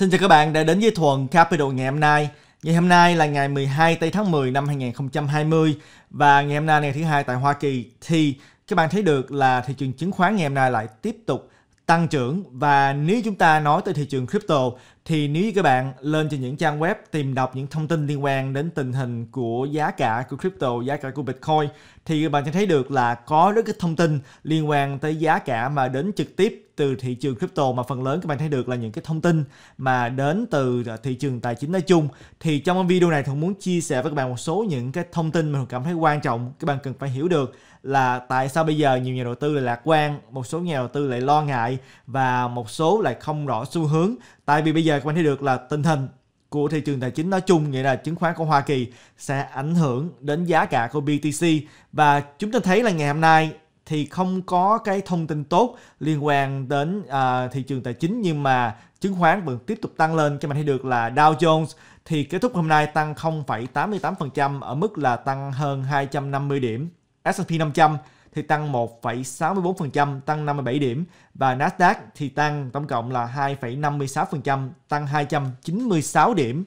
Xin chào các bạn đã đến với Thuần Capital ngày hôm nay. Ngày hôm nay là ngày 12 tây tháng 10 năm 2020 và ngày hôm nay ngày thứ hai tại Hoa Kỳ thì các bạn thấy được là thị trường chứng khoán ngày hôm nay lại tiếp tục tăng trưởng và nếu chúng ta nói tới thị trường crypto thì nếu các bạn lên trên những trang web tìm đọc những thông tin liên quan đến tình hình của giá cả của crypto, giá cả của Bitcoin thì các bạn sẽ thấy được là có rất ít thông tin liên quan tới giá cả mà đến trực tiếp từ thị trường crypto mà phần lớn các bạn thấy được là những cái thông tin mà đến từ ờ, thị trường tài chính nói chung thì trong video này thuận muốn chia sẻ với các bạn một số những cái thông tin mà thuận cảm thấy quan trọng các bạn cần phải hiểu được là tại sao bây giờ nhiều nhà đầu tư lại lạc quan một số nhà đầu tư lại lo ngại và một số lại không rõ xu hướng tại vì bây giờ các bạn thấy được là tình hình của thị trường tài chính nói chung nghĩa là chứng khoán của Hoa Kỳ sẽ ảnh hưởng đến giá cả của BTC và chúng ta thấy là ngày hôm nay thì không có cái thông tin tốt liên quan đến à, thị trường tài chính nhưng mà chứng khoán vẫn tiếp tục tăng lên cho mình thấy được là Dow Jones thì kết thúc hôm nay tăng 0,88% ở mức là tăng hơn 250 điểm. S&P 500 thì tăng 1,64%, tăng 57 điểm và Nasdaq thì tăng tổng cộng là 2,56%, tăng 296 điểm.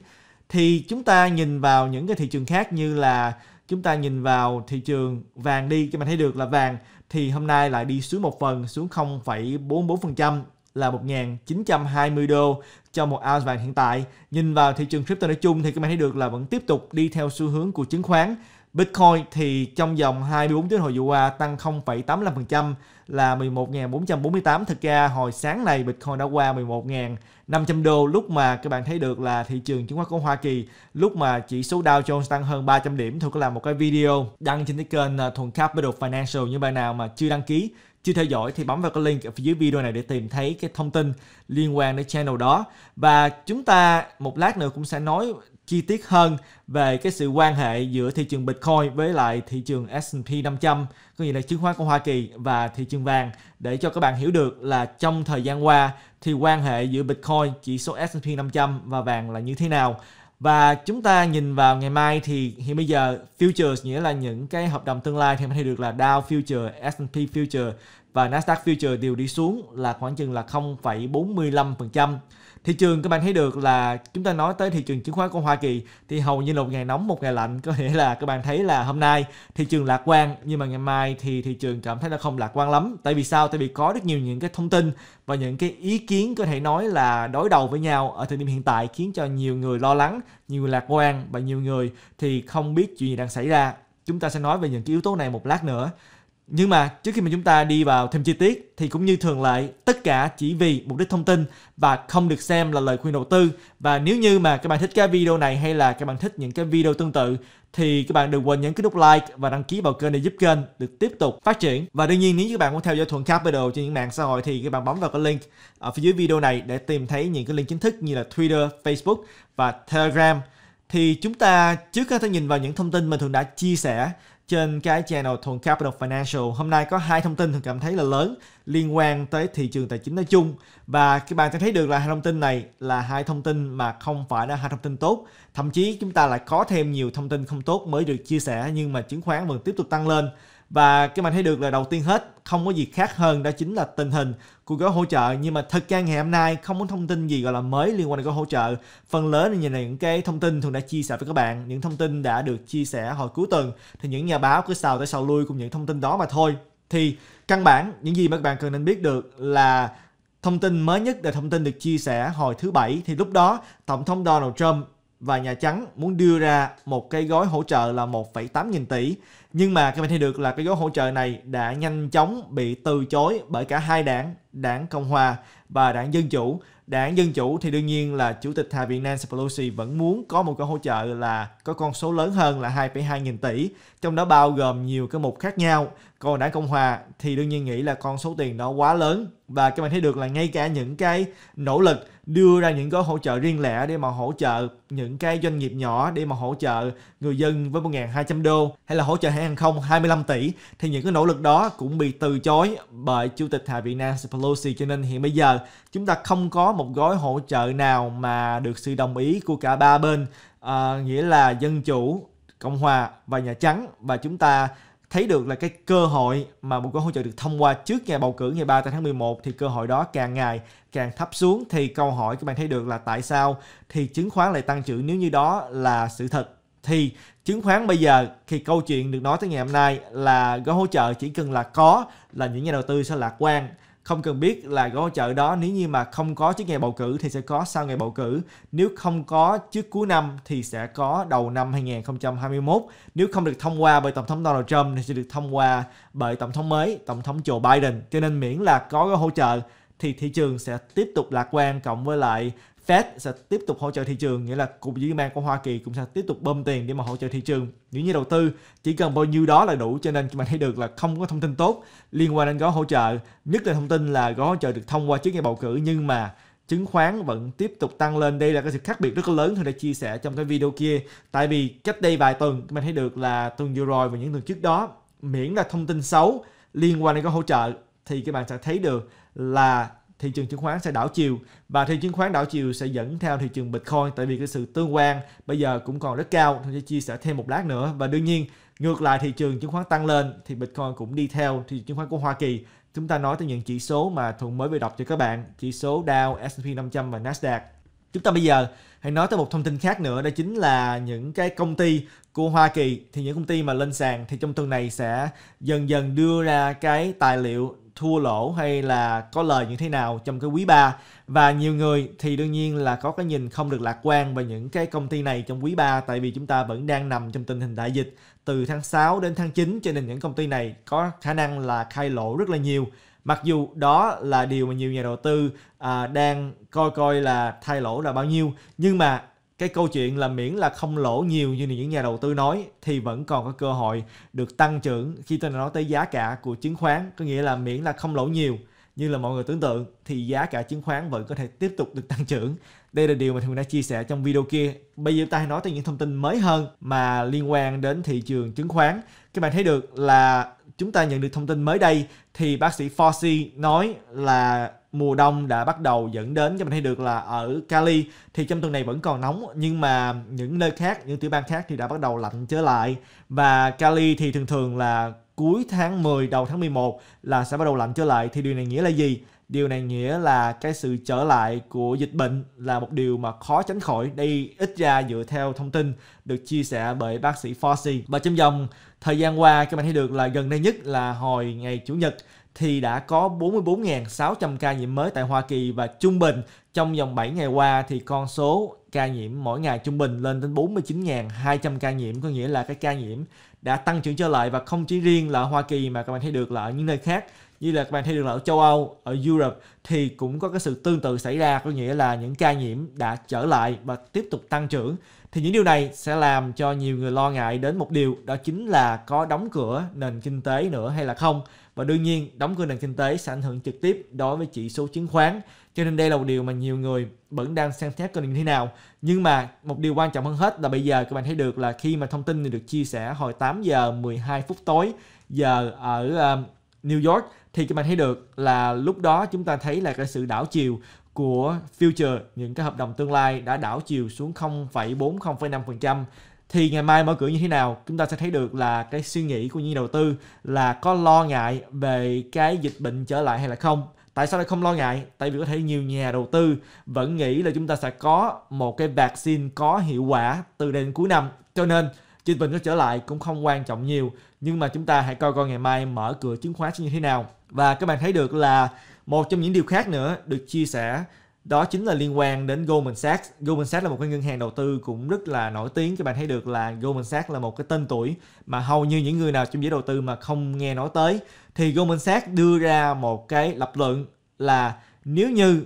Thì chúng ta nhìn vào những cái thị trường khác như là chúng ta nhìn vào thị trường vàng đi cho mình thấy được là vàng thì hôm nay lại đi xuống một phần xuống 0,44% là 1.920 đô cho một ounce vàng hiện tại. Nhìn vào thị trường crypto nói chung thì các bạn thấy được là vẫn tiếp tục đi theo xu hướng của chứng khoán Bitcoin thì trong vòng 24 tiếng hồi vừa qua tăng 0,85% là 11.448. Thực ra hồi sáng này Bitcoin đã qua 11.500 đô lúc mà các bạn thấy được là thị trường chứng khoán của Hoa Kỳ lúc mà chỉ số Dow Jones tăng hơn 300 điểm. Tôi có làm một cái video đăng trên cái kênh à, Thuần Capital Financial. Những bạn nào mà chưa đăng ký chưa theo dõi thì bấm vào cái link ở phía dưới video này để tìm thấy cái thông tin liên quan đến channel đó và chúng ta một lát nữa cũng sẽ nói chi tiết hơn về cái sự quan hệ giữa thị trường Bitcoin với lại thị trường S&P 500, có nghĩa là chứng khoán của Hoa Kỳ và thị trường vàng để cho các bạn hiểu được là trong thời gian qua thì quan hệ giữa Bitcoin, chỉ số S&P 500 và vàng là như thế nào. Và chúng ta nhìn vào ngày mai thì hiện bây giờ futures nghĩa là những cái hợp đồng tương lai thì mình thấy được là Dow future, S&P future và Nasdaq future đều đi xuống là khoảng chừng là 0,45% thị trường các bạn thấy được là chúng ta nói tới thị trường chứng khoán của Hoa Kỳ thì hầu như là một ngày nóng một ngày lạnh có nghĩa là các bạn thấy là hôm nay thị trường lạc quan nhưng mà ngày mai thì thị trường cảm thấy là không lạc quan lắm tại vì sao tại vì có rất nhiều những cái thông tin và những cái ý kiến có thể nói là đối đầu với nhau ở thời điểm hiện tại khiến cho nhiều người lo lắng nhiều người lạc quan và nhiều người thì không biết chuyện gì đang xảy ra chúng ta sẽ nói về những cái yếu tố này một lát nữa nhưng mà trước khi mà chúng ta đi vào thêm chi tiết thì cũng như thường lệ, tất cả chỉ vì mục đích thông tin và không được xem là lời khuyên đầu tư. Và nếu như mà các bạn thích cái video này hay là các bạn thích những cái video tương tự thì các bạn đừng quên nhấn cái nút like và đăng ký vào kênh để giúp kênh được tiếp tục phát triển. Và đương nhiên nếu như các bạn muốn theo dõi Thuận Capital trên những mạng xã hội thì các bạn bấm vào cái link ở phía dưới video này để tìm thấy những cái link chính thức như là Twitter, Facebook và Telegram. Thì chúng ta trước khi ta nhìn vào những thông tin mình thường đã chia sẻ trên cái channel Thuần Capital Financial. Hôm nay có hai thông tin thường cảm thấy là lớn liên quan tới thị trường tài chính nói chung và các bạn sẽ thấy được là hai thông tin này là hai thông tin mà không phải là hai thông tin tốt. Thậm chí chúng ta lại có thêm nhiều thông tin không tốt mới được chia sẻ nhưng mà chứng khoán vẫn tiếp tục tăng lên và cái bạn thấy được là đầu tiên hết không có gì khác hơn đó chính là tình hình của gói hỗ trợ nhưng mà thực ra ngày hôm nay không có thông tin gì gọi là mới liên quan đến gói hỗ trợ phần lớn là nhìn là những cái thông tin thường đã chia sẻ với các bạn những thông tin đã được chia sẻ hồi cuối tuần thì những nhà báo cứ xào tới xào lui cùng những thông tin đó mà thôi thì căn bản những gì mà các bạn cần nên biết được là thông tin mới nhất là thông tin được chia sẻ hồi thứ bảy thì lúc đó tổng thống Donald Trump và Nhà Trắng muốn đưa ra một cái gói hỗ trợ là 1,8 nghìn tỷ nhưng mà các bạn thấy được là cái gói hỗ trợ này đã nhanh chóng bị từ chối bởi cả hai đảng đảng Cộng Hòa và đảng Dân Chủ. Đảng Dân Chủ thì đương nhiên là Chủ tịch Hạ viện Nancy Pelosi vẫn muốn có một cái hỗ trợ là có con số lớn hơn là 2,2 nghìn tỷ, trong đó bao gồm nhiều cái mục khác nhau. Còn đảng Cộng Hòa thì đương nhiên nghĩ là con số tiền đó quá lớn và các bạn thấy được là ngay cả những cái nỗ lực đưa ra những gói hỗ trợ riêng lẻ để mà hỗ trợ những cái doanh nghiệp nhỏ để mà hỗ trợ người dân với 1.200 đô hay là hỗ trợ hãng hàng không 25 tỷ thì những cái nỗ lực đó cũng bị từ chối bởi Chủ tịch Hạ viện Nancy Pelosi Losi cho nên hiện bây giờ chúng ta không có một gói hỗ trợ nào mà được sự đồng ý của cả ba bên à, nghĩa là dân chủ cộng hòa và nhà trắng và chúng ta thấy được là cái cơ hội mà một gói hỗ trợ được thông qua trước ngày bầu cử ngày 3 tháng 11 thì cơ hội đó càng ngày càng thấp xuống thì câu hỏi các bạn thấy được là tại sao thì chứng khoán lại tăng trưởng nếu như đó là sự thật thì chứng khoán bây giờ thì câu chuyện được nói tới ngày hôm nay là gói hỗ trợ chỉ cần là có là những nhà đầu tư sẽ lạc quan không cần biết là gói hỗ trợ đó nếu như mà không có trước ngày bầu cử thì sẽ có sau ngày bầu cử nếu không có trước cuối năm thì sẽ có đầu năm 2021 nếu không được thông qua bởi tổng thống Donald Trump thì sẽ được thông qua bởi tổng thống mới tổng thống Joe Biden cho nên miễn là có gói hỗ trợ thì thị trường sẽ tiếp tục lạc quan cộng với lại Fed sẽ tiếp tục hỗ trợ thị trường, nghĩa là Cục Dự trữ của Hoa Kỳ cũng sẽ tiếp tục bơm tiền để mà hỗ trợ thị trường. Những như đầu tư chỉ cần bao nhiêu đó là đủ, cho nên mình thấy được là không có thông tin tốt liên quan đến gói hỗ trợ. Nhất là thông tin là gói hỗ trợ được thông qua trước ngày bầu cử nhưng mà chứng khoán vẫn tiếp tục tăng lên đây là cái sự khác biệt rất lớn tôi đã chia sẻ trong cái video kia tại vì cách đây vài tuần mình thấy được là tuần vừa rồi và những tuần trước đó miễn là thông tin xấu liên quan đến gói hỗ trợ thì các bạn sẽ thấy được là thị trường chứng khoán sẽ đảo chiều và thị trường chứng khoán đảo chiều sẽ dẫn theo thị trường Bitcoin tại vì cái sự tương quan bây giờ cũng còn rất cao tôi sẽ chia sẻ thêm một lát nữa và đương nhiên ngược lại thị trường chứng khoán tăng lên thì Bitcoin cũng đi theo thị trường chứng khoán của Hoa Kỳ chúng ta nói tới những chỉ số mà Thuận mới vừa đọc cho các bạn chỉ số Dow, S&P 500 và Nasdaq Chúng ta bây giờ hãy nói tới một thông tin khác nữa đó chính là những cái công ty của Hoa Kỳ thì những công ty mà lên sàn thì trong tuần này sẽ dần dần đưa ra cái tài liệu thua lỗ hay là có lời như thế nào trong cái quý 3 và nhiều người thì đương nhiên là có cái nhìn không được lạc quan về những cái công ty này trong quý 3 tại vì chúng ta vẫn đang nằm trong tình hình đại dịch từ tháng 6 đến tháng 9 cho nên những công ty này có khả năng là khai lỗ rất là nhiều mặc dù đó là điều mà nhiều nhà đầu tư à, đang coi coi là thay lỗ là bao nhiêu nhưng mà cái câu chuyện là miễn là không lỗ nhiều như những nhà đầu tư nói thì vẫn còn có cơ hội được tăng trưởng khi tôi nói tới giá cả của chứng khoán có nghĩa là miễn là không lỗ nhiều như là mọi người tưởng tượng thì giá cả chứng khoán vẫn có thể tiếp tục được tăng trưởng đây là điều mà thường đã chia sẻ trong video kia bây giờ ta hãy nói tới những thông tin mới hơn mà liên quan đến thị trường chứng khoán các bạn thấy được là chúng ta nhận được thông tin mới đây thì bác sĩ Fauci nói là mùa đông đã bắt đầu dẫn đến cho mình thấy được là ở Cali thì trong tuần này vẫn còn nóng nhưng mà những nơi khác, những tiểu bang khác thì đã bắt đầu lạnh trở lại và Cali thì thường thường là cuối tháng 10 đầu tháng 11 là sẽ bắt đầu lạnh trở lại thì điều này nghĩa là gì? Điều này nghĩa là cái sự trở lại của dịch bệnh là một điều mà khó tránh khỏi. Đây ít ra dựa theo thông tin được chia sẻ bởi bác sĩ Fauci. Và trong vòng Thời gian qua các bạn thấy được là gần đây nhất là hồi ngày Chủ nhật thì đã có 44.600 ca nhiễm mới tại Hoa Kỳ và trung bình trong vòng 7 ngày qua thì con số ca nhiễm mỗi ngày trung bình lên đến 49.200 ca nhiễm có nghĩa là cái ca nhiễm đã tăng trưởng trở lại và không chỉ riêng là ở Hoa Kỳ mà các bạn thấy được là ở những nơi khác như là các bạn thấy được là ở châu Âu, ở Europe thì cũng có cái sự tương tự xảy ra có nghĩa là những ca nhiễm đã trở lại và tiếp tục tăng trưởng thì những điều này sẽ làm cho nhiều người lo ngại đến một điều đó chính là có đóng cửa nền kinh tế nữa hay là không và đương nhiên đóng cửa nền kinh tế sẽ ảnh hưởng trực tiếp đối với chỉ số chứng khoán cho nên đây là một điều mà nhiều người vẫn đang xem xét coi như thế nào nhưng mà một điều quan trọng hơn hết là bây giờ các bạn thấy được là khi mà thông tin này được chia sẻ hồi 8 giờ 12 phút tối giờ ở um, New York thì các bạn thấy được là lúc đó chúng ta thấy là cái sự đảo chiều của future những cái hợp đồng tương lai đã đảo chiều xuống 0,40,5%, thì ngày mai mở cửa như thế nào chúng ta sẽ thấy được là cái suy nghĩ của những đầu tư là có lo ngại về cái dịch bệnh trở lại hay là không tại sao lại không lo ngại tại vì có thể nhiều nhà đầu tư vẫn nghĩ là chúng ta sẽ có một cái vaccine có hiệu quả từ đến cuối năm cho nên dịch bệnh nó trở lại cũng không quan trọng nhiều nhưng mà chúng ta hãy coi coi ngày mai mở cửa chứng khoán sẽ như thế nào và các bạn thấy được là một trong những điều khác nữa được chia sẻ đó chính là liên quan đến Goldman Sachs. Goldman Sachs là một cái ngân hàng đầu tư cũng rất là nổi tiếng. Các bạn thấy được là Goldman Sachs là một cái tên tuổi mà hầu như những người nào trong giới đầu tư mà không nghe nói tới. Thì Goldman Sachs đưa ra một cái lập luận là nếu như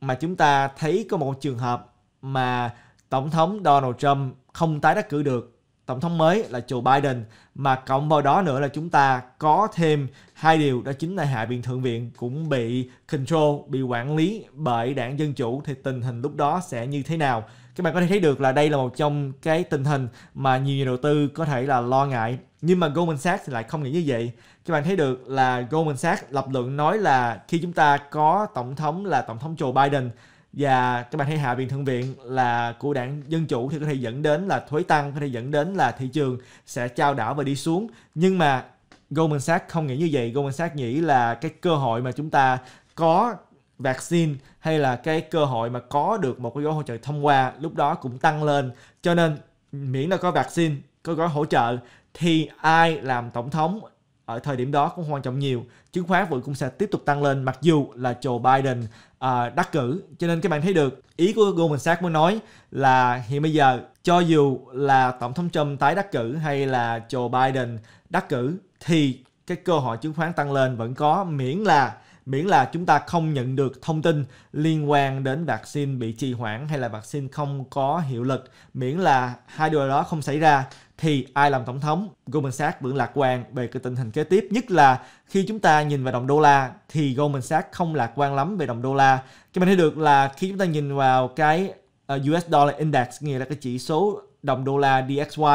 mà chúng ta thấy có một trường hợp mà Tổng thống Donald Trump không tái đắc cử được tổng thống mới là Joe Biden mà cộng vào đó nữa là chúng ta có thêm hai điều đó chính là hạ viện thượng viện cũng bị control bị quản lý bởi đảng dân chủ thì tình hình lúc đó sẽ như thế nào các bạn có thể thấy được là đây là một trong cái tình hình mà nhiều nhà đầu tư có thể là lo ngại nhưng mà Goldman Sachs thì lại không nghĩ như vậy các bạn thấy được là Goldman Sachs lập luận nói là khi chúng ta có tổng thống là tổng thống Joe Biden và các bạn thấy hạ viện thượng viện là của đảng dân chủ thì có thể dẫn đến là thuế tăng có thể dẫn đến là thị trường sẽ trao đảo và đi xuống nhưng mà Goldman Sachs không nghĩ như vậy Goldman Sachs nghĩ là cái cơ hội mà chúng ta có vaccine hay là cái cơ hội mà có được một cái gói hỗ trợ thông qua lúc đó cũng tăng lên cho nên miễn là có vaccine có gói hỗ trợ thì ai làm tổng thống ở thời điểm đó cũng quan trọng nhiều chứng khoán vẫn cũng sẽ tiếp tục tăng lên mặc dù là Joe Biden À, đắc cử cho nên các bạn thấy được ý của Goldman Sachs muốn nói là hiện bây giờ cho dù là tổng thống Trump tái đắc cử hay là Joe Biden đắc cử thì cái cơ hội chứng khoán tăng lên vẫn có miễn là miễn là chúng ta không nhận được thông tin liên quan đến vaccine bị trì hoãn hay là vaccine không có hiệu lực miễn là hai điều đó không xảy ra thì ai làm tổng thống Goldman Sachs vẫn lạc quan về cái tình hình kế tiếp nhất là khi chúng ta nhìn vào đồng đô la thì Goldman Sachs không lạc quan lắm về đồng đô la cho mình thấy được là khi chúng ta nhìn vào cái ờ, US Dollar Index nghĩa là cái chỉ số đồng đô la DXY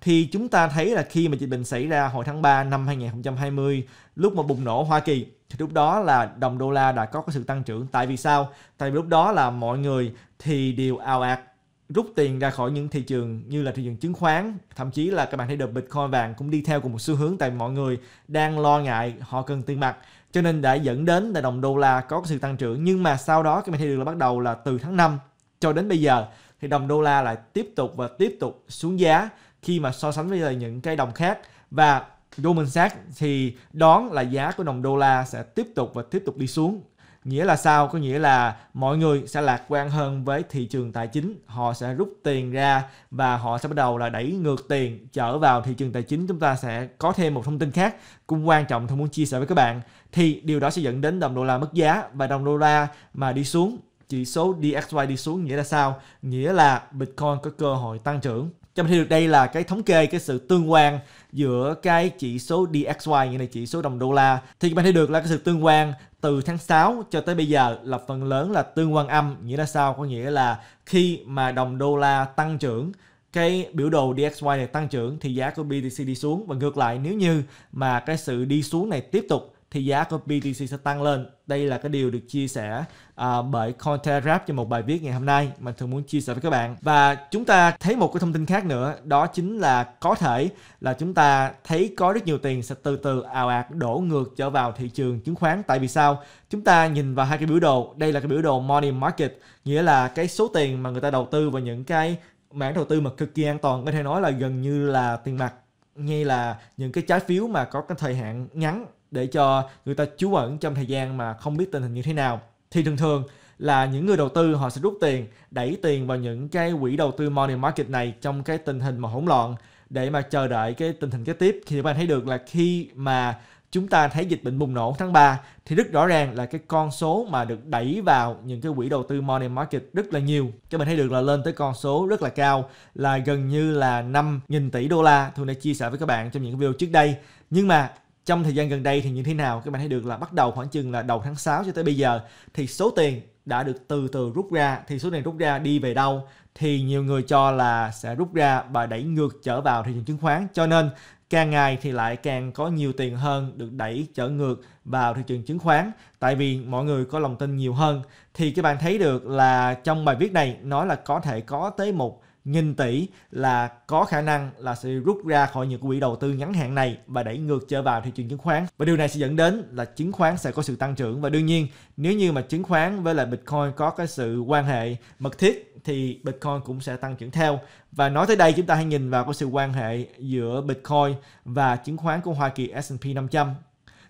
thì chúng ta thấy là khi mà dịch bệnh xảy ra hồi tháng 3 năm 2020 lúc mà bùng nổ Hoa Kỳ thì lúc đó là đồng đô la đã có cái sự tăng trưởng tại vì sao tại vì lúc đó là mọi người thì đều ao ạt rút tiền ra khỏi những thị trường như là thị trường chứng khoán thậm chí là các bạn thấy được bitcoin vàng cũng đi theo cùng một xu hướng tại mọi người đang lo ngại họ cần tiền mặt cho nên đã dẫn đến là đồng đô la có sự tăng trưởng nhưng mà sau đó các bạn thấy được là bắt đầu là từ tháng 5 cho đến bây giờ thì đồng đô la lại tiếp tục và tiếp tục xuống giá khi mà so sánh với những cái đồng khác và Goldman Sachs thì đoán là giá của đồng đô la sẽ tiếp tục và tiếp tục đi xuống Nghĩa là sao? Có nghĩa là mọi người sẽ lạc quan hơn với thị trường tài chính, họ sẽ rút tiền ra và họ sẽ bắt đầu là đẩy ngược tiền trở vào thị trường tài chính. Chúng ta sẽ có thêm một thông tin khác cũng quan trọng tôi muốn chia sẻ với các bạn. Thì điều đó sẽ dẫn đến đồng đô la mất giá và đồng đô la mà đi xuống, chỉ số DXY đi xuống nghĩa là sao? Nghĩa là Bitcoin có cơ hội tăng trưởng cho mình thấy được đây là cái thống kê cái sự tương quan giữa cái chỉ số DXY như này chỉ số đồng đô la thì bạn thấy được là cái sự tương quan từ tháng 6 cho tới bây giờ là phần lớn là tương quan âm nghĩa là sao có nghĩa là khi mà đồng đô la tăng trưởng cái biểu đồ DXY này tăng trưởng thì giá của BTC đi xuống và ngược lại nếu như mà cái sự đi xuống này tiếp tục thì giá của BTC sẽ tăng lên. Đây là cái điều được chia sẻ uh, bởi Cointelegraph cho một bài viết ngày hôm nay mà thường muốn chia sẻ với các bạn. Và chúng ta thấy một cái thông tin khác nữa đó chính là có thể là chúng ta thấy có rất nhiều tiền sẽ từ từ ào ạt đổ ngược trở vào thị trường chứng khoán. Tại vì sao? Chúng ta nhìn vào hai cái biểu đồ, đây là cái biểu đồ money market, nghĩa là cái số tiền mà người ta đầu tư vào những cái mảng đầu tư mà cực kỳ an toàn có thể nói là gần như là tiền mặt như là những cái trái phiếu mà có cái thời hạn ngắn để cho người ta trú ẩn trong thời gian mà không biết tình hình như thế nào thì thường thường là những người đầu tư họ sẽ rút tiền đẩy tiền vào những cái quỹ đầu tư money market này trong cái tình hình mà hỗn loạn để mà chờ đợi cái tình hình kế tiếp thì các bạn thấy được là khi mà chúng ta thấy dịch bệnh bùng nổ tháng 3 thì rất rõ ràng là cái con số mà được đẩy vào những cái quỹ đầu tư money market rất là nhiều. Các bạn thấy được là lên tới con số rất là cao là gần như là 5.000 tỷ đô la. Tôi đã chia sẻ với các bạn trong những video trước đây. Nhưng mà trong thời gian gần đây thì như thế nào các bạn thấy được là bắt đầu khoảng chừng là đầu tháng 6 cho tới bây giờ thì số tiền đã được từ từ rút ra thì số tiền rút ra đi về đâu thì nhiều người cho là sẽ rút ra và đẩy ngược trở vào thị trường chứng khoán cho nên càng ngày thì lại càng có nhiều tiền hơn được đẩy trở ngược vào thị trường chứng khoán tại vì mọi người có lòng tin nhiều hơn thì các bạn thấy được là trong bài viết này nói là có thể có tới một nghìn tỷ là có khả năng là sẽ rút ra khỏi những quỹ đầu tư ngắn hạn này và đẩy ngược trở vào thị trường chứng khoán và điều này sẽ dẫn đến là chứng khoán sẽ có sự tăng trưởng và đương nhiên nếu như mà chứng khoán với lại bitcoin có cái sự quan hệ mật thiết thì bitcoin cũng sẽ tăng trưởng theo và nói tới đây chúng ta hãy nhìn vào cái sự quan hệ giữa bitcoin và chứng khoán của Hoa Kỳ S&P 500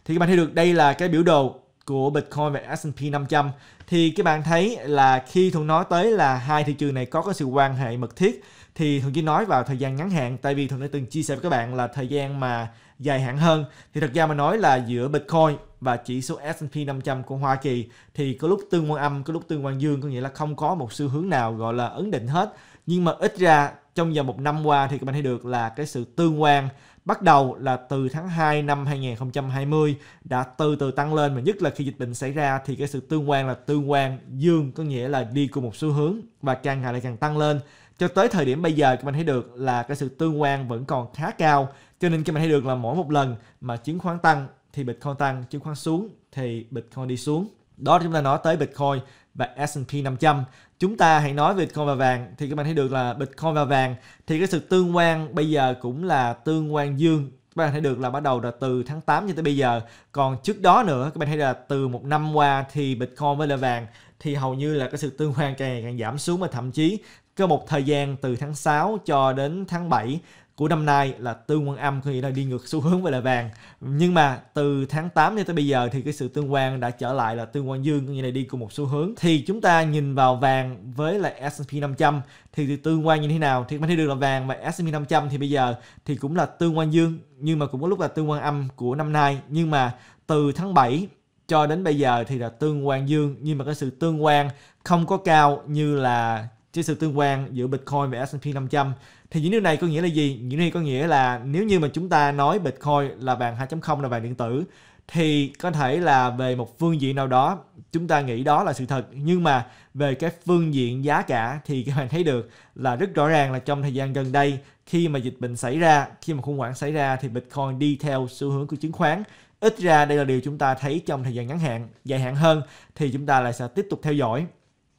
thì các bạn thấy được đây là cái biểu đồ của Bitcoin và S&P 500 thì các bạn thấy là khi Thuận nói tới là hai thị trường này có cái sự quan hệ mật thiết thì Thuận chỉ nói vào thời gian ngắn hạn tại vì Thuận đã từng chia sẻ với các bạn là thời gian mà dài hạn hơn thì thật ra mà nói là giữa Bitcoin và chỉ số S&P 500 của Hoa Kỳ thì có lúc tương quan âm, có lúc tương quan dương có nghĩa là không có một xu hướng nào gọi là ấn định hết nhưng mà ít ra trong vòng một năm qua thì các bạn thấy được là cái sự tương quan bắt đầu là từ tháng 2 năm 2020 đã từ từ tăng lên và nhất là khi dịch bệnh xảy ra thì cái sự tương quan là tương quan dương có nghĩa là đi cùng một xu hướng và càng ngày lại càng tăng lên cho tới thời điểm bây giờ các bạn thấy được là cái sự tương quan vẫn còn khá cao cho nên các bạn thấy được là mỗi một lần mà chứng khoán tăng thì Bitcoin tăng, chứng khoán xuống thì Bitcoin đi xuống. Đó chúng ta nói tới Bitcoin và S&P 500. Chúng ta hãy nói về Bitcoin và vàng thì các bạn thấy được là Bitcoin và vàng thì cái sự tương quan bây giờ cũng là tương quan dương các bạn thấy được là bắt đầu là từ tháng 8 cho tới bây giờ còn trước đó nữa các bạn thấy là từ một năm qua thì Bitcoin với là vàng thì hầu như là cái sự tương quan càng ngày càng giảm xuống và thậm chí có một thời gian từ tháng 6 cho đến tháng 7 của năm nay là tương quan âm có nghĩa là đi ngược xu hướng về là vàng nhưng mà từ tháng 8 cho tới bây giờ thì cái sự tương quan đã trở lại là tương quan dương có nghĩa là đi cùng một xu hướng thì chúng ta nhìn vào vàng với lại S&P 500 thì tương quan như thế nào thì mình thấy được là vàng và S&P 500 thì bây giờ thì cũng là tương quan dương nhưng mà cũng có lúc là tương quan âm của năm nay nhưng mà từ tháng 7 cho đến bây giờ thì là tương quan dương nhưng mà cái sự tương quan không có cao như là trên sự tương quan giữa Bitcoin và S&P 500 thì những điều này có nghĩa là gì? Những điều này có nghĩa là nếu như mà chúng ta nói Bitcoin là vàng 2.0 là vàng điện tử thì có thể là về một phương diện nào đó chúng ta nghĩ đó là sự thật nhưng mà về cái phương diện giá cả thì các bạn thấy được là rất rõ ràng là trong thời gian gần đây khi mà dịch bệnh xảy ra khi mà khủng hoảng xảy ra thì Bitcoin đi theo xu hướng của chứng khoán ít ra đây là điều chúng ta thấy trong thời gian ngắn hạn dài hạn hơn thì chúng ta lại sẽ tiếp tục theo dõi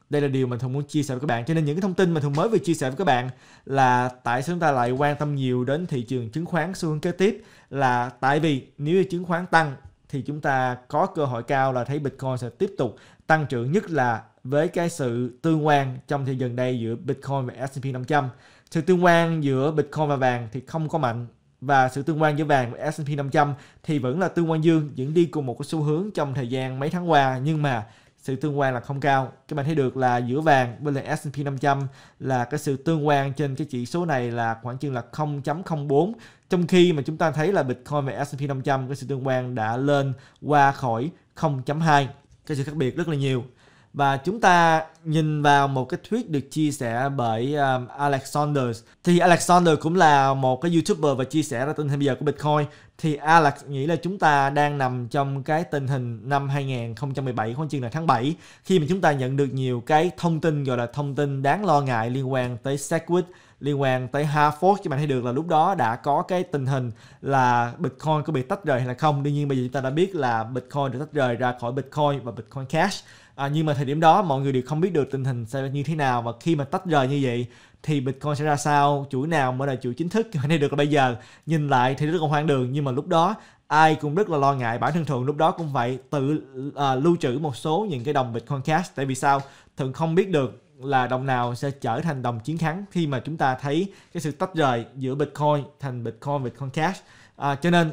đây là điều mình thường muốn chia sẻ với các bạn cho nên những cái thông tin mà thường mới vừa chia sẻ với các bạn là tại sao chúng ta lại quan tâm nhiều đến thị trường chứng khoán xu hướng kế tiếp là tại vì nếu như chứng khoán tăng thì chúng ta có cơ hội cao là thấy Bitcoin sẽ tiếp tục tăng trưởng nhất là với cái sự tương quan trong thời gian đây giữa Bitcoin và S&P 500. Sự tương quan giữa Bitcoin và vàng thì không có mạnh và sự tương quan giữa vàng và S&P 500 thì vẫn là tương quan dương, vẫn đi cùng một cái xu hướng trong thời gian mấy tháng qua nhưng mà sự tương quan là không cao các bạn thấy được là giữa vàng bên lề S&P 500 là cái sự tương quan trên cái chỉ số này là khoảng chừng là 0.04 trong khi mà chúng ta thấy là Bitcoin và S&P 500 cái sự tương quan đã lên qua khỏi 0.2 cái sự khác biệt rất là nhiều và chúng ta nhìn vào một cái tweet được chia sẻ bởi um, Alexander thì Alexander cũng là một cái youtuber và chia sẻ ra tình hình bây giờ của Bitcoin thì Alex nghĩ là chúng ta đang nằm trong cái tình hình năm 2017 khoảng chừng là tháng 7 khi mà chúng ta nhận được nhiều cái thông tin gọi là thông tin đáng lo ngại liên quan tới Segwit liên quan tới Harford các bạn thấy được là lúc đó đã có cái tình hình là Bitcoin có bị tách rời hay là không. Đương nhiên bây giờ chúng ta đã biết là Bitcoin được tách rời ra khỏi Bitcoin và Bitcoin Cash à, nhưng mà thời điểm đó mọi người đều không biết được tình hình sẽ như thế nào và khi mà tách rời như vậy thì Bitcoin sẽ ra sao, chuỗi nào mới là chuỗi chính thức hay được bây giờ nhìn lại thì rất là hoang đường nhưng mà lúc đó ai cũng rất là lo ngại bản thân thường lúc đó cũng phải tự à, lưu trữ một số những cái đồng Bitcoin Cash tại vì sao thường không biết được là đồng nào sẽ trở thành đồng chiến thắng khi mà chúng ta thấy cái sự tách rời giữa Bitcoin thành Bitcoin Bitcoin Cash à, cho nên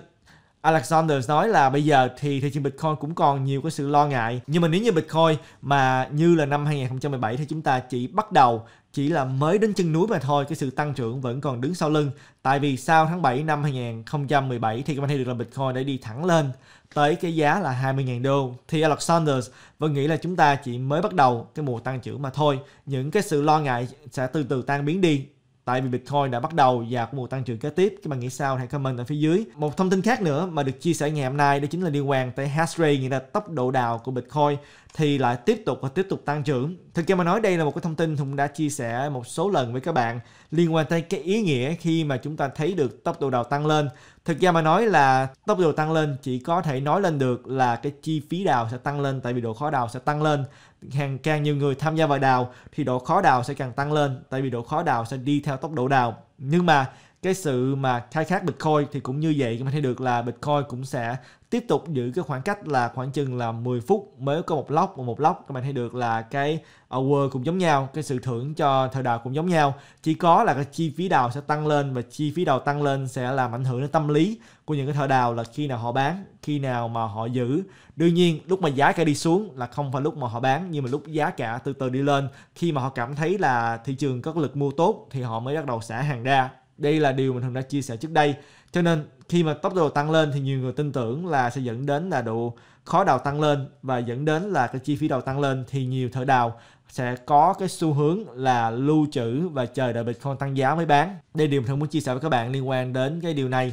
Alexander nói là bây giờ thì thị trường Bitcoin cũng còn nhiều cái sự lo ngại. Nhưng mà nếu như Bitcoin mà như là năm 2017 thì chúng ta chỉ bắt đầu chỉ là mới đến chân núi mà thôi, cái sự tăng trưởng vẫn còn đứng sau lưng. Tại vì sau tháng 7 năm 2017 thì các bạn thấy được là Bitcoin đã đi thẳng lên tới cái giá là 20.000 đô thì Alexander vẫn nghĩ là chúng ta chỉ mới bắt đầu cái mùa tăng trưởng mà thôi. Những cái sự lo ngại sẽ từ từ tan biến đi tại vì Bitcoin đã bắt đầu vào mùa tăng trưởng kế tiếp. Các bạn nghĩ sao? Hãy comment ở phía dưới. Một thông tin khác nữa mà được chia sẻ ngày hôm nay đó chính là liên quan tới hash rate, nghĩa là tốc độ đào của Bitcoin thì lại tiếp tục và tiếp tục tăng trưởng. Thực ra mà nói đây là một cái thông tin Hùng đã chia sẻ một số lần với các bạn liên quan tới cái ý nghĩa khi mà chúng ta thấy được tốc độ đào tăng lên thực ra mà nói là tốc độ tăng lên chỉ có thể nói lên được là cái chi phí đào sẽ tăng lên tại vì độ khó đào sẽ tăng lên càng càng nhiều người tham gia vào đào thì độ khó đào sẽ càng tăng lên tại vì độ khó đào sẽ đi theo tốc độ đào nhưng mà cái sự mà khai thác Bitcoin thì cũng như vậy mình thấy được là Bitcoin cũng sẽ tiếp tục giữ cái khoảng cách là khoảng chừng là 10 phút mới có một lóc và một lóc các bạn thấy được là cái award ờ, cũng giống nhau cái sự thưởng cho thời đào cũng giống nhau chỉ có là cái chi phí đào sẽ tăng lên và chi phí đào tăng lên sẽ làm ảnh hưởng đến tâm lý của những cái thợ đào là khi nào họ bán khi nào mà họ giữ đương nhiên lúc mà giá cả đi xuống là không phải lúc mà họ bán nhưng mà lúc giá cả từ từ đi lên khi mà họ cảm thấy là thị trường có lực mua tốt thì họ mới bắt đầu xả hàng ra đây là điều mình thường đã chia sẻ trước đây. Cho nên khi mà tốc độ tăng lên thì nhiều người tin tưởng là sẽ dẫn đến là độ khó đào tăng lên và dẫn đến là cái chi phí đào tăng lên thì nhiều thợ đào sẽ có cái xu hướng là lưu trữ và chờ đợi Bitcoin tăng giá mới bán. Đây là điều mình thường muốn chia sẻ với các bạn liên quan đến cái điều này.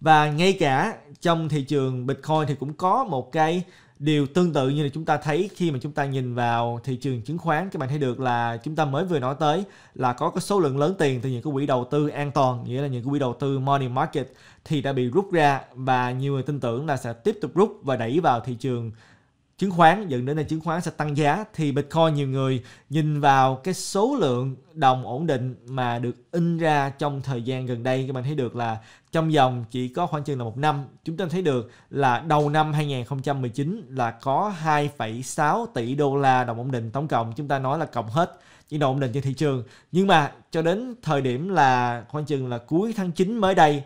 Và ngay cả trong thị trường Bitcoin thì cũng có một cái điều tương tự như là chúng ta thấy khi mà chúng ta nhìn vào thị trường chứng khoán các bạn thấy được là chúng ta mới vừa nói tới là có cái số lượng lớn tiền từ những cái quỹ đầu tư an toàn nghĩa là những cái quỹ đầu tư money market thì đã bị rút ra và nhiều người tin tưởng là sẽ tiếp tục rút và đẩy vào thị trường chứng khoán dẫn đến là chứng khoán sẽ tăng giá thì Bitcoin nhiều người nhìn vào cái số lượng đồng ổn định mà được in ra trong thời gian gần đây các bạn thấy được là trong vòng chỉ có khoảng chừng là một năm chúng ta thấy được là đầu năm 2019 là có 2,6 tỷ đô la đồng ổn định tổng cộng chúng ta nói là cộng hết những đồng ổn định trên thị trường nhưng mà cho đến thời điểm là khoảng chừng là cuối tháng 9 mới đây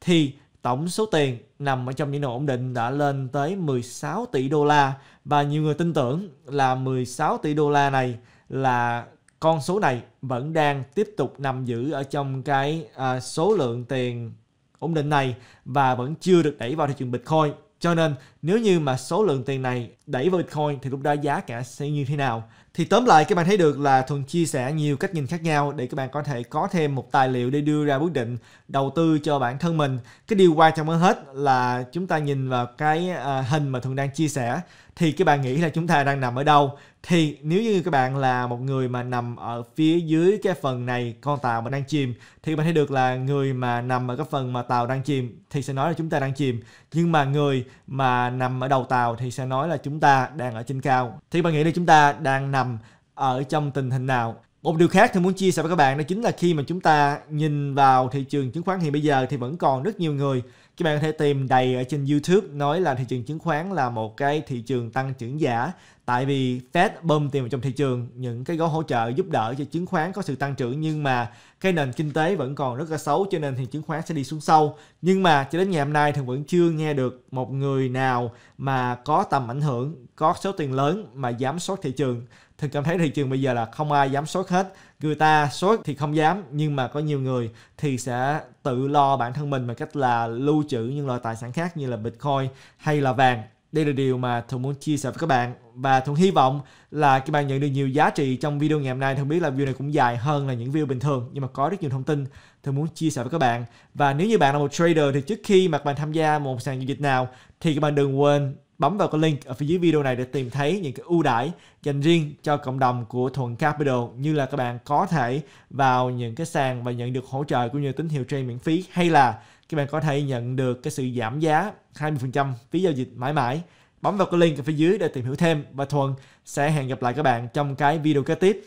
thì Tổng số tiền nằm ở trong những đồng ổn định đã lên tới 16 tỷ đô la và nhiều người tin tưởng là 16 tỷ đô la này là con số này vẫn đang tiếp tục nằm giữ ở trong cái à, số lượng tiền ổn định này và vẫn chưa được đẩy vào thị trường Bitcoin. Cho nên nếu như mà số lượng tiền này đẩy vào Bitcoin thì lúc đó giá cả sẽ như thế nào? Thì tóm lại các bạn thấy được là Thuần chia sẻ nhiều cách nhìn khác nhau để các bạn có thể có thêm một tài liệu để đưa ra quyết định đầu tư cho bản thân mình. Cái điều quan trọng hơn hết là chúng ta nhìn vào cái à, hình mà Thuần đang chia sẻ thì các bạn nghĩ là chúng ta đang nằm ở đâu thì nếu như các bạn là một người mà nằm ở phía dưới cái phần này con tàu mà đang chìm thì bạn thấy được là người mà nằm ở cái phần mà tàu đang chìm thì sẽ nói là chúng ta đang chìm nhưng mà người mà nằm ở đầu tàu thì sẽ nói là chúng ta đang ở trên cao thì bạn nghĩ là chúng ta đang nằm ở trong tình hình nào một điều khác thì muốn chia sẻ với các bạn đó chính là khi mà chúng ta nhìn vào thị trường chứng khoán hiện bây giờ thì vẫn còn rất nhiều người các bạn có thể tìm đầy ở trên YouTube nói là thị trường chứng khoán là một cái thị trường tăng trưởng giả tại vì Fed bơm tiền vào trong thị trường những cái gói hỗ trợ giúp đỡ cho chứng khoán có sự tăng trưởng nhưng mà cái nền kinh tế vẫn còn rất là xấu cho nên thì chứng khoán sẽ đi xuống sâu nhưng mà cho đến ngày hôm nay thì vẫn chưa nghe được một người nào mà có tầm ảnh hưởng có số tiền lớn mà giám sát thị trường thì cảm thấy thị trường bây giờ là không ai giám sát hết người ta số thì không dám nhưng mà có nhiều người thì sẽ tự lo bản thân mình bằng cách là lưu trữ những loại tài sản khác như là bitcoin hay là vàng đây là điều mà Thuận muốn chia sẻ với các bạn và Thuận hy vọng là các bạn nhận được nhiều giá trị trong video ngày hôm nay. Thuận biết là video này cũng dài hơn là những video bình thường nhưng mà có rất nhiều thông tin Thuận muốn chia sẻ với các bạn. Và nếu như bạn là một trader thì trước khi mà bạn tham gia một sàn giao dịch nào thì các bạn đừng quên bấm vào cái link ở phía dưới video này để tìm thấy những cái ưu đãi dành riêng cho cộng đồng của Thuận Capital như là các bạn có thể vào những cái sàn và nhận được hỗ trợ cũng như tín hiệu trade miễn phí hay là các bạn có thể nhận được cái sự giảm giá 20% phí giao dịch mãi mãi. Bấm vào cái link ở phía dưới để tìm hiểu thêm và Thuận sẽ hẹn gặp lại các bạn trong cái video kế tiếp.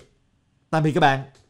Tạm biệt các bạn.